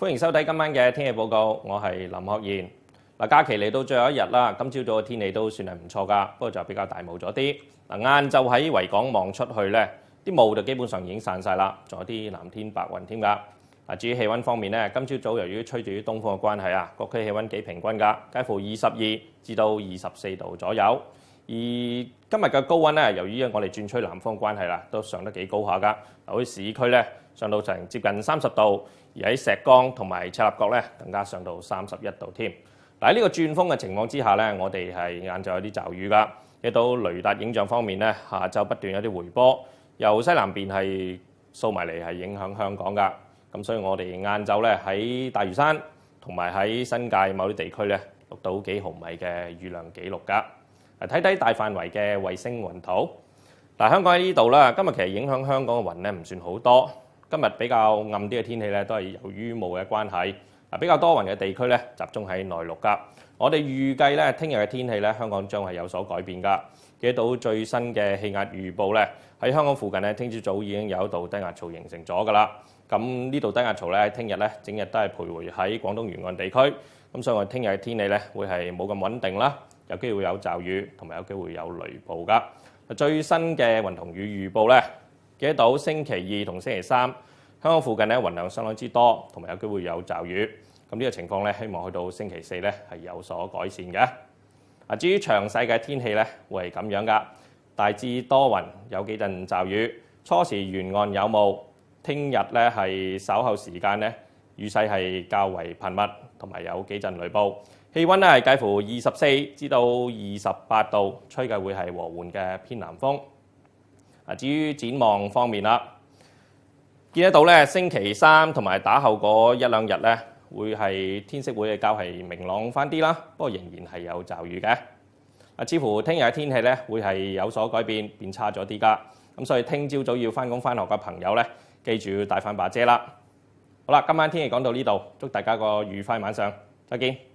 歡迎收睇今晚嘅天氣報告，我係林學賢。嗱，假期嚟到最後一日啦，今朝早嘅天氣都算係唔錯噶，不過就比較大霧咗啲。嗱，晏晝喺維港望出去咧，啲霧就基本上已經散晒啦，仲有啲藍天白雲添㗎。嗱，至於氣温方面咧，今朝早由於吹住東風嘅關係啊，各區氣温幾平均㗎，介乎二十二至到二十四度左右。而今日嘅高温咧，由於我哋轉吹南方關係啦，都上得幾高下噶。喺市區咧，上到成接近三十度，而喺石崗同埋赤鱲角咧，更加上到三十一度添。嗱喺呢個轉風嘅情況之下咧，我哋係晏晝有啲驟雨噶。喺到雷達影像方面咧，下晝不斷有啲回波，由西南邊係掃埋嚟，係影響香港噶。咁所以我哋晏晝咧喺大嶼山同埋喺新界某啲地區咧，錄到幾毫米嘅雨量記錄㗎。睇睇大範圍嘅衛星雲圖，嗱香港喺呢度啦。今日其實影響香港嘅雲咧唔算好多，今日比較暗啲嘅天氣咧都係由於霧嘅關係。嗱比較多雲嘅地區咧集中喺內陸㗎。我哋預計咧聽日嘅天氣咧香港將係有所改變㗎。記到最新嘅氣壓預報咧喺香港附近咧聽朝早已經有一道低壓槽形成咗㗎啦。咁呢度低壓槽咧聽日咧整日都係徘徊喺廣東沿岸地區，咁所以我聽日嘅天氣咧會係冇咁穩定啦。有機會有驟雨，同埋有機會有雷暴㗎。最新嘅雲同雨預報咧，得到星期二同星期三香港附近咧雲量相當之多，同埋有機會有驟雨。咁呢個情況咧，希望去到星期四咧係有所改善嘅。啊，至於詳細嘅天氣咧，會係咁樣噶，大致多雲，有幾陣驟雨，初時沿岸有霧。聽日咧係稍後時間咧。雨勢係較為頻密，同埋有幾陣雷暴。氣温咧係介乎二十四至到二十八度，吹嘅會係和緩嘅偏南風。啊，至於展望方面啦，見得到咧，星期三同埋打後嗰一兩日咧，會係天色會較係明朗翻啲啦，不過仍然係有驟雨嘅。啊，似乎聽日嘅天氣咧會係有所改變，變差咗啲噶。咁所以聽朝早要翻工翻學嘅朋友咧，記住要帶翻把遮啦。好啦，今晚天氣講到呢度，祝大家個愉快晚上，再見。